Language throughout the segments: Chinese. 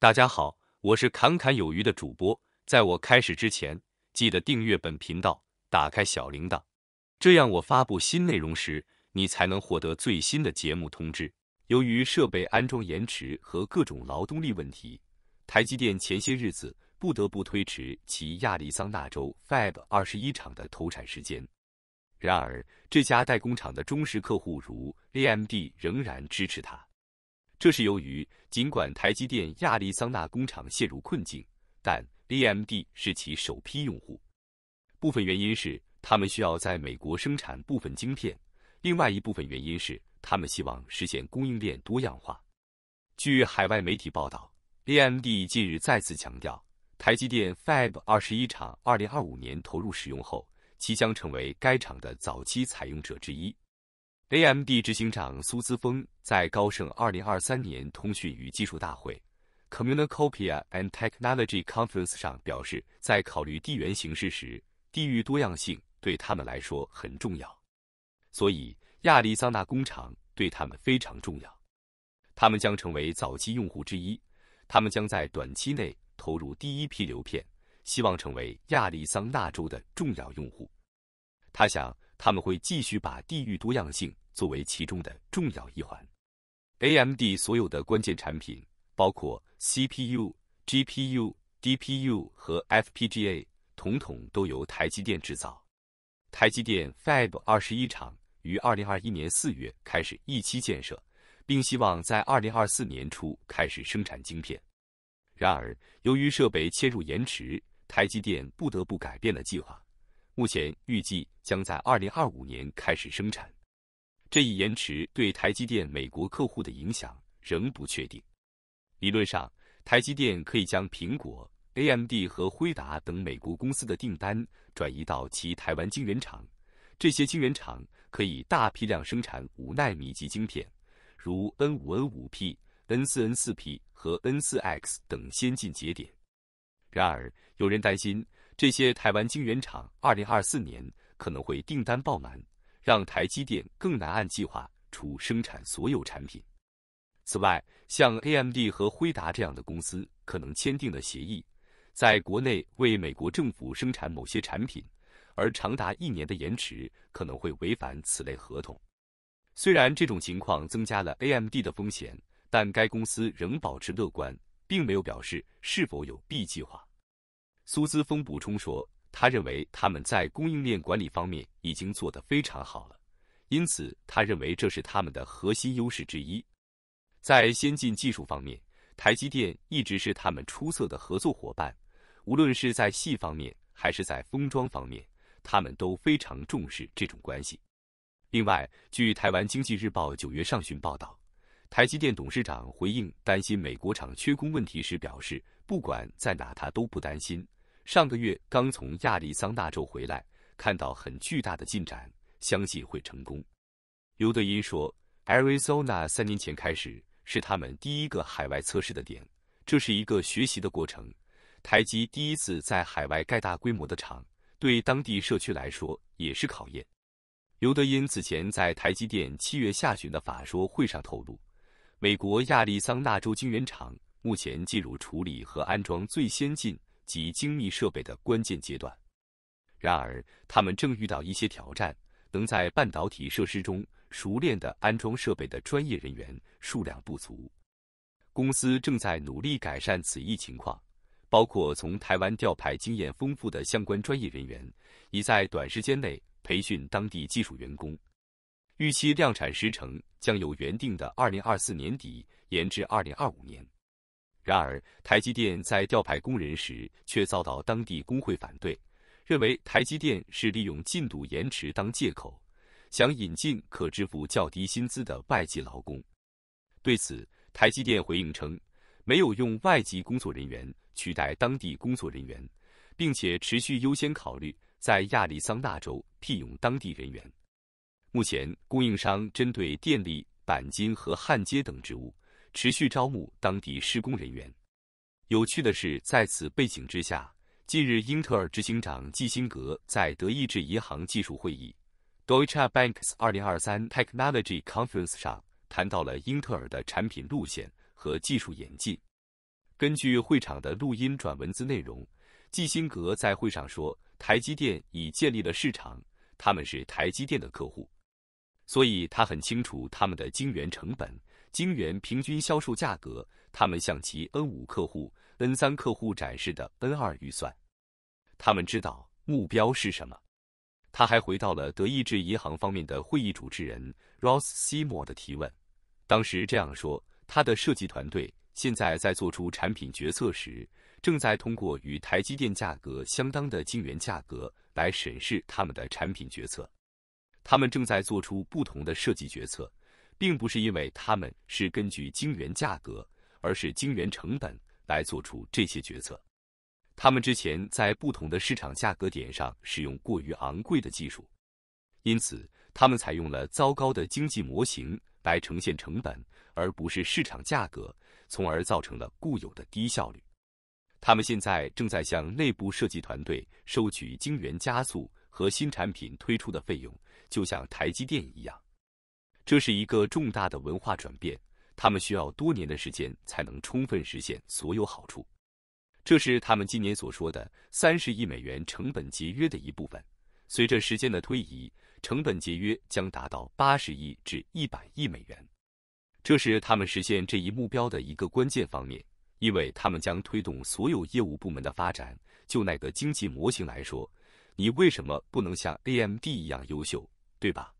大家好，我是侃侃有余的主播。在我开始之前，记得订阅本频道，打开小铃铛，这样我发布新内容时，你才能获得最新的节目通知。由于设备安装延迟和各种劳动力问题，台积电前些日子不得不推迟其亚利桑那州 Fab 二十一厂的投产时间。然而，这家代工厂的忠实客户如 AMD 仍然支持它。这是由于，尽管台积电亚利桑那工厂陷入困境，但 A M D 是其首批用户。部分原因是他们需要在美国生产部分晶片，另外一部分原因是他们希望实现供应链多样化。据海外媒体报道，A M D 近日再次强调，台积电 Fab 二十一厂2025年投入使用后，其将成为该厂的早期采用者之一。AMD 执行长苏姿峰在高盛二零二三年通讯与技术大会 （Communicopia and Technology Conference） 上表示，在考虑地缘形势时，地域多样性对他们来说很重要。所以亚利桑那工厂对他们非常重要，他们将成为早期用户之一，他们将在短期内投入第一批流片，希望成为亚利桑那州的重要用户。他想他们会继续把地域多样性。作为其中的重要一环，AMD 所有的关键产品，包括 CPU、GPU、DPU 和 FPGA，统统都由台积电制造。台积电 Fab 二十一厂于二零二一年四月开始一期建设，并希望在二零二四年初开始生产晶片。然而，由于设备切入延迟，台积电不得不改变了计划，目前预计将在二零二五年开始生产。这一延迟对台积电美国客户的影响仍不确定。理论上，台积电可以将苹果、AMD 和辉达等美国公司的订单转移到其台湾晶圆厂，这些晶圆厂可以大批量生产五纳米级晶片，如 N5、N5P、N4、N4P 和 N4X 等先进节点。然而，有人担心这些台湾晶圆厂2024年可能会订单爆满。让台积电更难按计划出生产所有产品。此外，像 AMD 和辉达这样的公司可能签订的协议，在国内为美国政府生产某些产品，而长达一年的延迟可能会违反此类合同。虽然这种情况增加了 AMD 的风险，但该公司仍保持乐观，并没有表示是否有 B 计划。苏资峰补充说。他认为他们在供应链管理方面已经做得非常好了，因此他认为这是他们的核心优势之一。在先进技术方面，台积电一直是他们出色的合作伙伴，无论是在细方面还是在封装方面，他们都非常重视这种关系。另外，据台湾经济日报九月上旬报道，台积电董事长回应担心美国厂缺工问题时表示，不管在哪他都不担心。上个月刚从亚利桑那州回来，看到很巨大的进展，相信会成功。刘德音说：“ a r i z o n a 三年前开始是他们第一个海外测试的点，这是一个学习的过程。台积第一次在海外盖大规模的厂，对当地社区来说也是考验。”刘德音此前在台积电七月下旬的法说会上透露，美国亚利桑那州晶圆厂目前进入处理和安装最先进。及精密设备的关键阶段。然而，他们正遇到一些挑战，能在半导体设施中熟练的安装设备的专业人员数量不足。公司正在努力改善此一情况，包括从台湾调派经验丰富的相关专业人员，以在短时间内培训当地技术员工。预期量产时程将由原定的二零二四年底延至二零二五年。然而，台积电在调派工人时却遭到当地工会反对，认为台积电是利用进度延迟当借口，想引进可支付较低薪资的外籍劳工。对此，台积电回应称，没有用外籍工作人员取代当地工作人员，并且持续优先考虑在亚利桑那州聘用当地人员。目前，供应商针对电力、钣金和焊接等职务。持续招募当地施工人员。有趣的是，在此背景之下，近日英特尔执行长基辛格在德意志银行技术会议 （Deutsche Banks 二零二三 Technology Conference） 上谈到了英特尔的产品路线和技术演进。根据会场的录音转文字内容，基辛格在会上说：“台积电已建立了市场，他们是台积电的客户，所以他很清楚他们的晶圆成本。”晶圆平均销售价格，他们向其 N 五客户、N 三客户展示的 N 二预算，他们知道目标是什么。他还回到了德意志银行方面的会议主持人 Ross Seymour 的提问，当时这样说：他的设计团队现在在做出产品决策时，正在通过与台积电价格相当的晶圆价格来审视他们的产品决策，他们正在做出不同的设计决策。并不是因为他们是根据晶圆价格，而是晶圆成本来做出这些决策。他们之前在不同的市场价格点上使用过于昂贵的技术，因此他们采用了糟糕的经济模型来呈现成本，而不是市场价格，从而造成了固有的低效率。他们现在正在向内部设计团队收取晶圆加速和新产品推出的费用，就像台积电一样。这是一个重大的文化转变，他们需要多年的时间才能充分实现所有好处。这是他们今年所说的三十亿美元成本节约的一部分。随着时间的推移，成本节约将达到八十亿至一百亿美元。这是他们实现这一目标的一个关键方面，因为他们将推动所有业务部门的发展。就那个经济模型来说，你为什么不能像 AMD 一样优秀，对吧？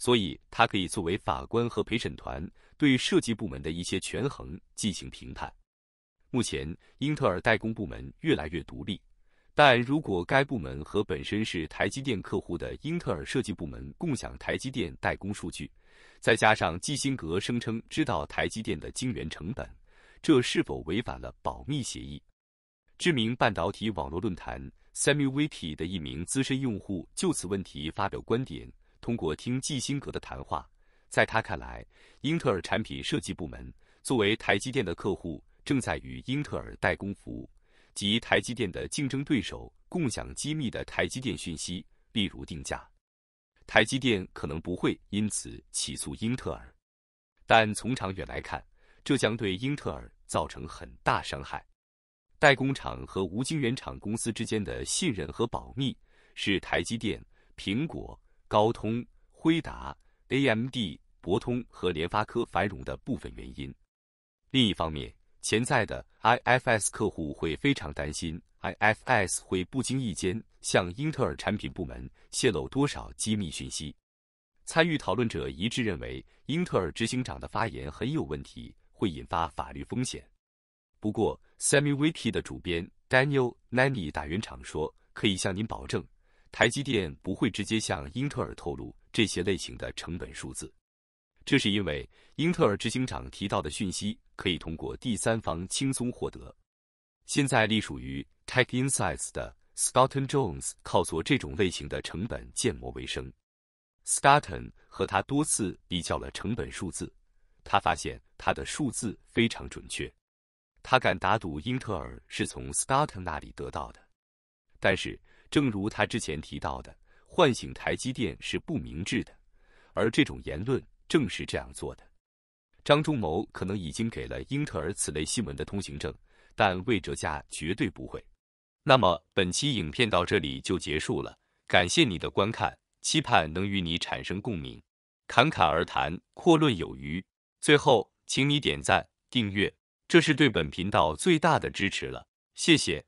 所以，他可以作为法官和陪审团对设计部门的一些权衡进行评判。目前，英特尔代工部门越来越独立，但如果该部门和本身是台积电客户的英特尔设计部门共享台积电代工数据，再加上基辛格声称知道台积电的晶圆成本，这是否违反了保密协议？知名半导体网络论坛 SemuWiki 的一名资深用户就此问题发表观点。通过听基辛格的谈话，在他看来，英特尔产品设计部门作为台积电的客户，正在与英特尔代工服务及台积电的竞争对手共享机密的台积电讯息，例如定价。台积电可能不会因此起诉英特尔，但从长远来看，这将对英特尔造成很大伤害。代工厂和无晶圆厂公司之间的信任和保密，是台积电、苹果。高通、辉达、AMD、博通和联发科繁荣的部分原因。另一方面，潜在的 IFS 客户会非常担心 IFS 会不经意间向英特尔产品部门泄露多少机密信息。参与讨论者一致认为，英特尔执行长的发言很有问题，会引发法律风险。不过 s e m w i k k 的主编 Daniel Nanni 打圆场说：“可以向您保证。”台积电不会直接向英特尔透露这些类型的成本数字，这是因为英特尔执行长提到的讯息可以通过第三方轻松获得。现在隶属于 Tech Insights 的 s c o t t n Jones 靠做这种类型的成本建模为生。s c o t t n 和他多次比较了成本数字，他发现他的数字非常准确。他敢打赌英特尔是从 s c o t t n 那里得到的，但是。正如他之前提到的，唤醒台积电是不明智的，而这种言论正是这样做的。张忠谋可能已经给了英特尔此类新闻的通行证，但魏哲家绝对不会。那么本期影片到这里就结束了，感谢你的观看，期盼能与你产生共鸣。侃侃而谈，阔论有余。最后，请你点赞、订阅，这是对本频道最大的支持了，谢谢。